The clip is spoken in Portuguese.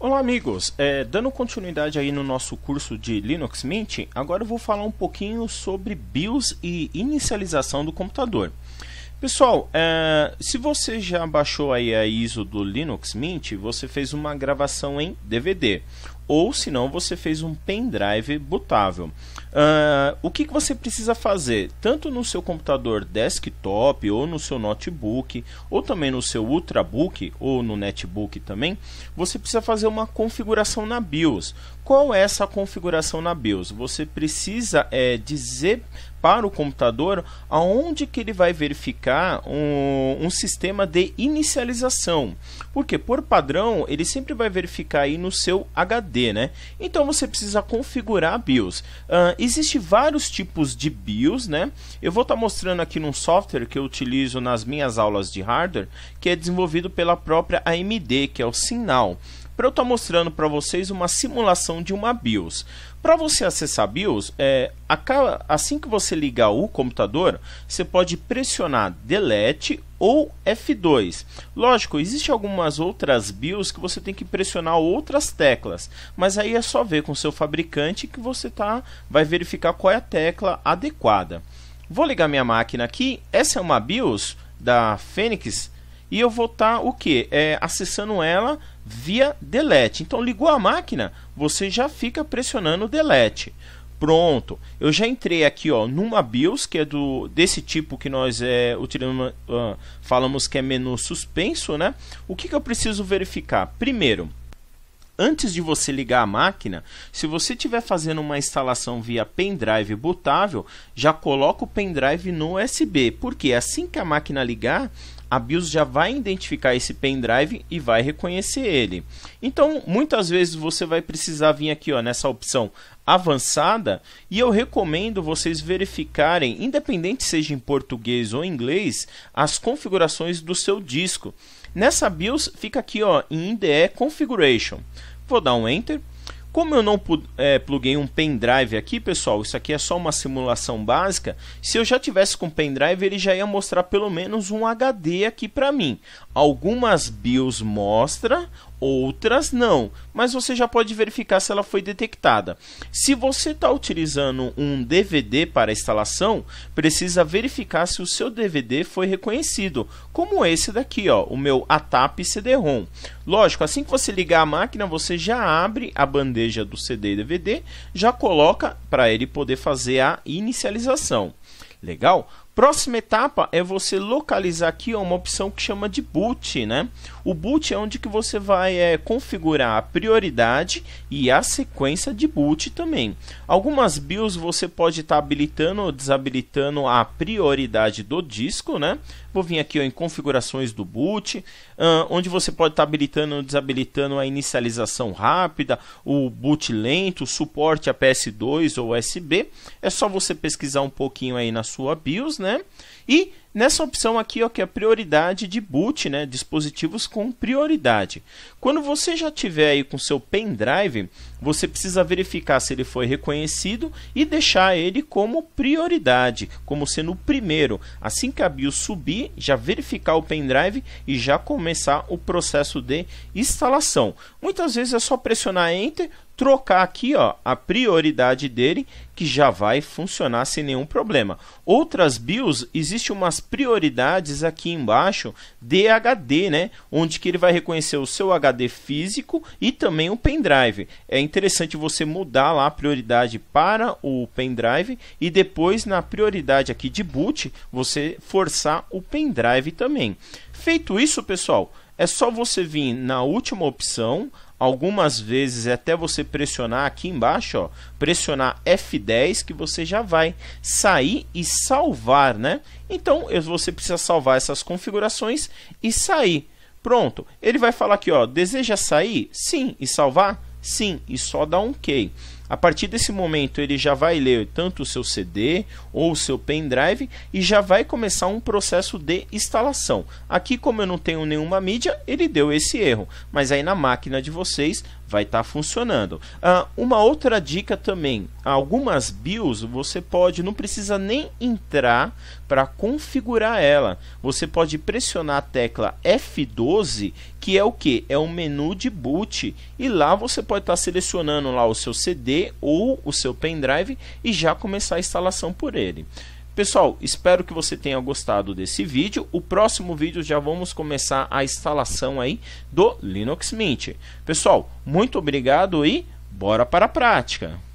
Olá amigos, é, dando continuidade aí no nosso curso de Linux Mint, agora eu vou falar um pouquinho sobre BIOS e inicialização do computador. Pessoal, é, se você já baixou aí a ISO do Linux Mint, você fez uma gravação em DVD ou se não você fez um pendrive bootável. Uh, ah, o que, que você precisa fazer? Tanto no seu computador desktop, ou no seu notebook, ou também no seu ultrabook, ou no netbook também, você precisa fazer uma configuração na BIOS. Qual é essa configuração na BIOS? Você precisa é, dizer para o computador aonde que ele vai verificar um, um, sistema de inicialização. Porque por padrão ele sempre vai verificar aí no seu HD né? Então você precisa configurar BIOS. Uh, Existem vários tipos de BIOS, né? Eu vou estar tá mostrando aqui num software que eu utilizo nas minhas aulas de hardware, que é desenvolvido pela própria AMD, que é o Sinal para eu estar tá mostrando para vocês uma simulação de uma BIOS. Para você acessar a BIOS, é, assim que você ligar o computador, você pode pressionar Delete ou F2. Lógico, existem algumas outras BIOS que você tem que pressionar outras teclas, mas aí é só ver com seu fabricante que você tá, vai verificar qual é a tecla adequada. Vou ligar minha máquina aqui, essa é uma BIOS da Fênix e eu vou estar tá o que? É, acessando ela via delete. Então ligou a máquina, você já fica pressionando delete. Pronto, eu já entrei aqui ó, numa BIOS que é do, desse tipo que nós é, utilizamos, uh, falamos que é menu suspenso. Né? O que, que eu preciso verificar? Primeiro, antes de você ligar a máquina, se você estiver fazendo uma instalação via pendrive bootável, já coloca o pendrive no USB, porque assim que a máquina ligar, a BIOS já vai identificar esse pendrive e vai reconhecer ele. Então, muitas vezes você vai precisar vir aqui ó, nessa opção avançada e eu recomendo vocês verificarem, independente seja em português ou inglês, as configurações do seu disco. Nessa BIOS fica aqui ó, em IDE Configuration. Vou dar um Enter como eu não é, pluguei um pendrive aqui, pessoal, isso aqui é só uma simulação básica. Se eu já tivesse com pendrive, ele já ia mostrar pelo menos um HD aqui para mim. Algumas BIOS mostra, outras não, mas você já pode verificar se ela foi detectada. Se você está utilizando um DVD para instalação, precisa verificar se o seu DVD foi reconhecido, como esse daqui, ó, o meu ATAP CD-ROM. Lógico, assim que você ligar a máquina, você já abre a bandeja do CD e DVD, já coloca para ele poder fazer a inicialização. Legal? Próxima etapa é você localizar aqui uma opção que chama de boot, né? O boot é onde que você vai é, configurar a prioridade e a sequência de boot também. Algumas BIOS você pode estar tá habilitando ou desabilitando a prioridade do disco, né? Vou vir aqui ó, em configurações do boot, uh, onde você pode estar tá habilitando ou desabilitando a inicialização rápida, o boot lento, suporte a PS2 ou USB. É só você pesquisar um pouquinho aí na sua BIOS, né? né? E Nessa opção aqui, ó, que é a prioridade de boot, né, dispositivos com prioridade. Quando você já tiver aí com seu pendrive, você precisa verificar se ele foi reconhecido e deixar ele como prioridade, como sendo o primeiro. Assim que a BIOS subir, já verificar o pendrive e já começar o processo de instalação. Muitas vezes é só pressionar Enter, trocar aqui ó, a prioridade dele, que já vai funcionar sem nenhum problema. Outras BIOS, existe uma as prioridades aqui embaixo de HD, né? Onde que ele vai reconhecer o seu HD físico e também o pendrive. É interessante você mudar lá a prioridade para o pendrive e depois na prioridade aqui de boot você forçar o pendrive também. Feito isso, pessoal, é só você vir na última opção, algumas vezes é até você pressionar aqui embaixo, ó, pressionar F10 que você já vai sair e salvar, né? Então você precisa salvar essas configurações e sair. Pronto, ele vai falar aqui, ó, deseja sair? Sim, e salvar? Sim, e só dá um OK. A partir desse momento, ele já vai ler tanto o seu CD ou o seu pendrive e já vai começar um processo de instalação. Aqui, como eu não tenho nenhuma mídia, ele deu esse erro, mas aí na máquina de vocês vai estar tá funcionando. Ah, uma outra dica também: algumas BIOS você pode, não precisa nem entrar para configurar ela. Você pode pressionar a tecla F12, que é o que? É o menu de boot, e lá você pode estar tá selecionando lá o seu CD ou o seu pendrive e já começar a instalação por ele. Pessoal, espero que você tenha gostado desse vídeo. O próximo vídeo já vamos começar a instalação aí do Linux Mint. Pessoal, muito obrigado e bora para a prática.